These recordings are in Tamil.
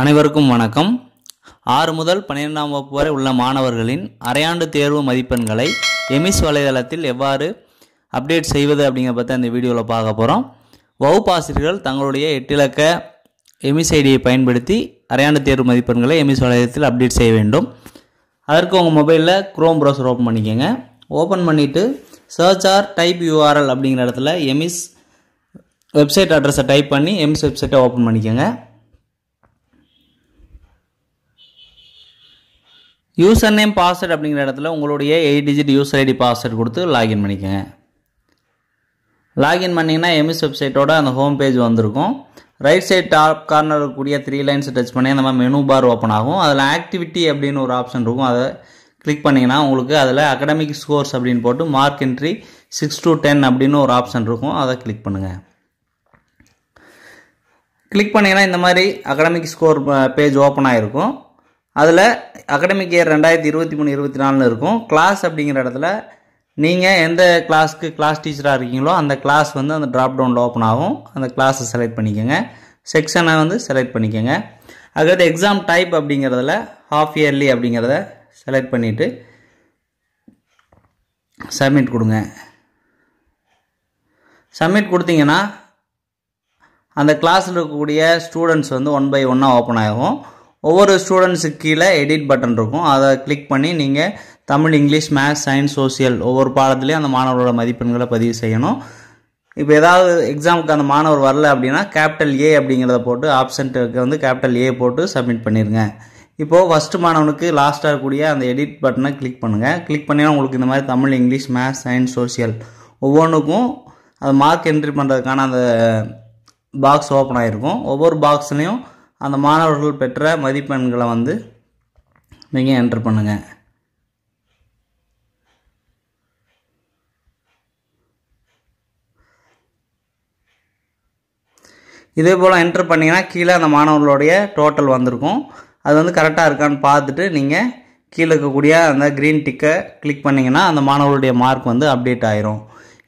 அனைவருக்கும் வணக்கம் ஆறு முதல் பன்னிரெண்டாம் வகுப்பு வரை உள்ள மாணவர்களின் அரையாண்டு தேர்வு மதிப்பெண்களை எமிஸ் வலைதளத்தில் எவ்வாறு அப்டேட் செய்வது அப்படிங்கிற பற்றி அந்த வீடியோவில் பார்க்க போகிறோம் வகுப்பாசிரியர்கள் தங்களுடைய எட்டிலக்க எமிஸ் ஐடியை பயன்படுத்தி அரையாண்டு தேர்வு மதிப்பெண்களை எமிஸ் வலைதளத்தில் அப்டேட் செய்ய வேண்டும் அதற்கு உங்கள் மொபைலில் குரோம் ப்ரௌசர் ஓப்பன் பண்ணிக்கோங்க ஓப்பன் பண்ணிவிட்டு சர்ச் ஆர் டைப் யூஆர்எல் அப்படிங்கிற இடத்துல எமிஸ் வெப்சைட் அட்ரஸை டைப் பண்ணி எம்ஸ் வெப்சைட்டை ஓப்பன் பண்ணிக்கோங்க யூசர் நேம் பாஸ்வேர்டு அப்படிங்கிற இடத்துல உங்களுடைய eight digit user ID password கொடுத்து லாகின் பண்ணிக்கோங்க லாகின் பண்ணிங்கன்னா எம்எஸ் வெப்சைட்டோட அந்த ஹோம் பேஜ் வந்திருக்கும் ரைட் சைட் டாப் கார்னர் இருக்கக்கூடிய த்ரீ லைன்ஸ் டச் பண்ணி அந்த மாதிரி மெனு பார் ஓப்பன் ஆகும் அதில் ஆக்டிவிட்டி அப்படின்னு ஒரு ஆப்ஷன் இருக்கும் அதை கிளிக் பண்ணிங்கன்னா உங்களுக்கு அதில் அகடமிக் ஸ்கோர்ஸ் அப்படின்னு போட்டு mark entry six to ten அப்படின்னு ஒரு ஆப்ஷன் இருக்கும் அதை கிளிக் பண்ணுங்கள் கிளிக் பண்ணிங்கன்னா இந்த மாதிரி அகடமிக் ஸ்கோர் பேஜ் ஓப்பன் ஆகிருக்கும் அதில் அகடமிக் இயர் ரெண்டாயிரத்தி இருபத்தி மூணு இருபத்தி நாலுன்னு இருக்கும் கிளாஸ் அப்படிங்கிற இடத்துல நீங்கள் எந்த கிளாஸ்க்கு கிளாஸ் டீச்சராக இருக்கீங்களோ அந்த கிளாஸ் வந்து அந்த ட்ராப் டவுனில் ஓப்பன் ஆகும் அந்த கிளாஸை செலக்ட் பண்ணிக்கோங்க செக்ஷனை வந்து செலக்ட் பண்ணிக்கோங்க அதுக்கடுத்து எக்ஸாம் டைப் அப்படிங்கிறதுல ஹாஃப் இயர்லி அப்படிங்கிறத செலக்ட் பண்ணிவிட்டு சப்மிட் கொடுங்க சப்மிட் கொடுத்தீங்கன்னா அந்த கிளாஸில் இருக்கக்கூடிய ஸ்டூடெண்ட்ஸ் வந்து ஒன் பை ஒன்னாக ஓப்பன் ஆகும் ஒவ்வொரு ஸ்டூடெண்ட்ஸுக்கு கீழே எடிட் பட்டன் இருக்கும் அதை கிளிக் பண்ணி நீங்கள் Tamil English maths science social ஒவ்வொரு பாடத்துலேயும் அந்த மாணவரோட மதிப்பெண்களை பதிவு செய்யணும் இப்போ ஏதாவது எக்ஸாமுக்கு அந்த மாணவர் வரல அப்படின்னா கேபிட்டல் ஏ அப்படிங்கிறத போட்டு ஆப்ஷன்ட்டுக்கு வந்து கேபிட்டல் ஏ போட்டு சப்மிட் பண்ணிடுங்க இப்போது ஃபஸ்ட்டு மாணவனுக்கு லாஸ்ட்டாக இருக்கக்கூடிய அந்த எடிட் பட்டனை கிளிக் பண்ணுங்கள் கிளிக் பண்ணினா உங்களுக்கு இந்த மாதிரி Tamil English maths science social ஒவ்வொன்றுக்கும் அது மார்க் என்ட்ரி பண்ணுறதுக்கான அந்த பாக்ஸ் ஓப்பன் ஆகிருக்கும் ஒவ்வொரு பாக்ஸ்லேயும் அந்த மாணவர்கள் பெற்ற மதிப்பெண்களை வந்து நீங்கள் என்ட்ரு பண்ணுங்கள் இதே போல் என்ட்ரு பண்ணிங்கன்னா கீழே அந்த மாணவர்களுடைய டோட்டல் வந்திருக்கும் அது வந்து கரெக்டாக இருக்கான்னு பார்த்துட்டு நீங்கள் கீழே இருக்கக்கூடிய அந்த க்ரீன் டிக்கை கிளிக் பண்ணிங்கன்னா அந்த மாணவர்களுடைய மார்க் வந்து அப்டேட் ஆயிரும்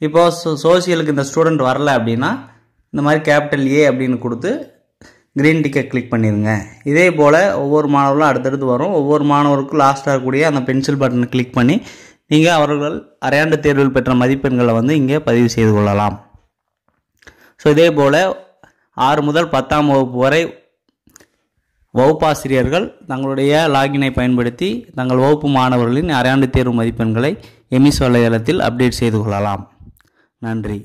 இப்போது சோ சோசியலுக்கு இந்த ஸ்டூடெண்ட் வரல அப்படின்னா இந்த மாதிரி கேபிட்டல் ஏ அப்படின்னு கொடுத்து க்ரீன் டிக்கை கிளிக் பண்ணிடுங்க இதே போல் ஒவ்வொரு மாணவர்களும் அடுத்தடுத்து வரும் ஒவ்வொரு மாணவருக்கும் லாஸ்ட்டாக கூடிய அந்த பென்சில் பட்டனை கிளிக் பண்ணி நீங்கள் அவர்கள் அரையாண்டு தேர்வில் பெற்ற மதிப்பெண்களை வந்து இங்கே பதிவு செய்து கொள்ளலாம் ஸோ இதே போல் ஆறு முதல் பத்தாம் வகுப்பு வரை வகுப்பாசிரியர்கள் தங்களுடைய லாகினை பயன்படுத்தி தங்கள் வகுப்பு மாணவர்களின் அரையாண்டு தேர்வு மதிப்பெண்களை எமிஸ் வலைதளத்தில் அப்டேட் செய்து கொள்ளலாம் நன்றி